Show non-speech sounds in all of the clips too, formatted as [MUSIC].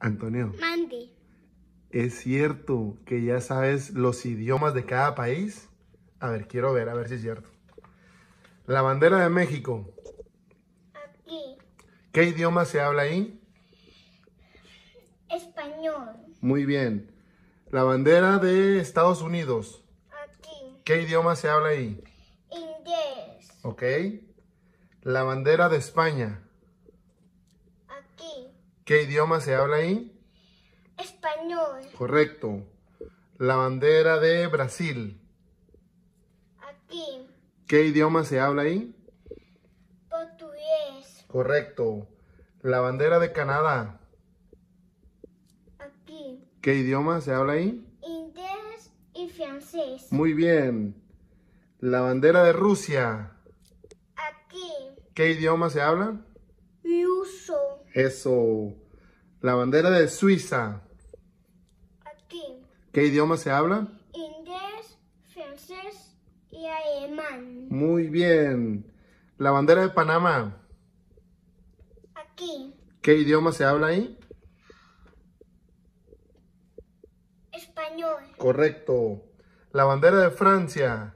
Antonio. Mandy. ¿Es cierto que ya sabes los idiomas de cada país? A ver, quiero ver, a ver si es cierto. La bandera de México. Aquí. ¿Qué idioma se habla ahí? Español. Muy bien. La bandera de Estados Unidos. Aquí. ¿Qué idioma se habla ahí? Inglés. Ok. La bandera de España. ¿Qué idioma se habla ahí? Español. Correcto. La bandera de Brasil. Aquí. ¿Qué idioma se habla ahí? Portugués. Correcto. La bandera de Canadá. Aquí. ¿Qué idioma se habla ahí? Inglés y francés. Muy bien. La bandera de Rusia. Aquí. ¿Qué idioma se habla? Ruso. Eso. La bandera de Suiza. Aquí. ¿Qué idioma se habla? Inglés, francés y alemán. Muy bien. La bandera de Panamá. Aquí. ¿Qué idioma se habla ahí? Español. Correcto. La bandera de Francia.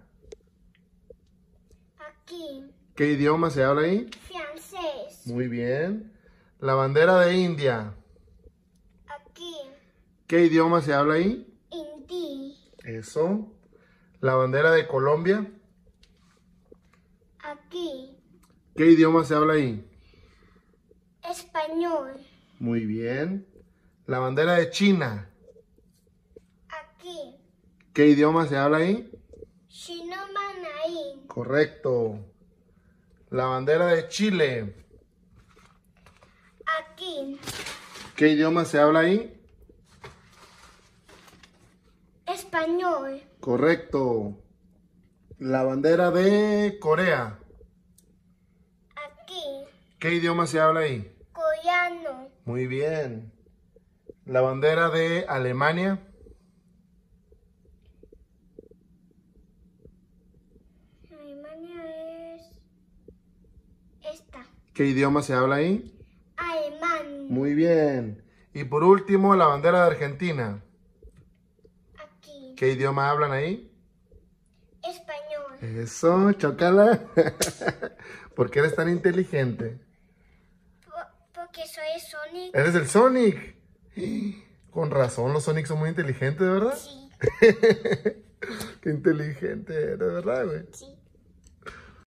Aquí. ¿Qué idioma se habla ahí? Francés. Muy bien. La bandera de India. Aquí. ¿Qué idioma se habla ahí? Hindi. Eso. La bandera de Colombia. Aquí. ¿Qué idioma se habla ahí? Español. Muy bien. La bandera de China. Aquí. ¿Qué idioma se habla ahí? Chino Correcto. La bandera de Chile. ¿Qué idioma se habla ahí? Español. Correcto. La bandera de Corea. Aquí. ¿Qué idioma se habla ahí? Coreano. Muy bien. La bandera de Alemania. Alemania es esta. ¿Qué idioma se habla ahí? Muy bien. Y por último, la bandera de Argentina. Aquí. ¿Qué idioma hablan ahí? Español. Eso, chocala. [LAUGHS] ¿Por qué eres tan inteligente? porque soy Sonic. ¿Eres el Sonic? [GASPS] Con razón, los Sonic son muy inteligentes, ¿verdad? Sí. [LAUGHS] qué inteligente eres, ¿verdad, güey? Sí.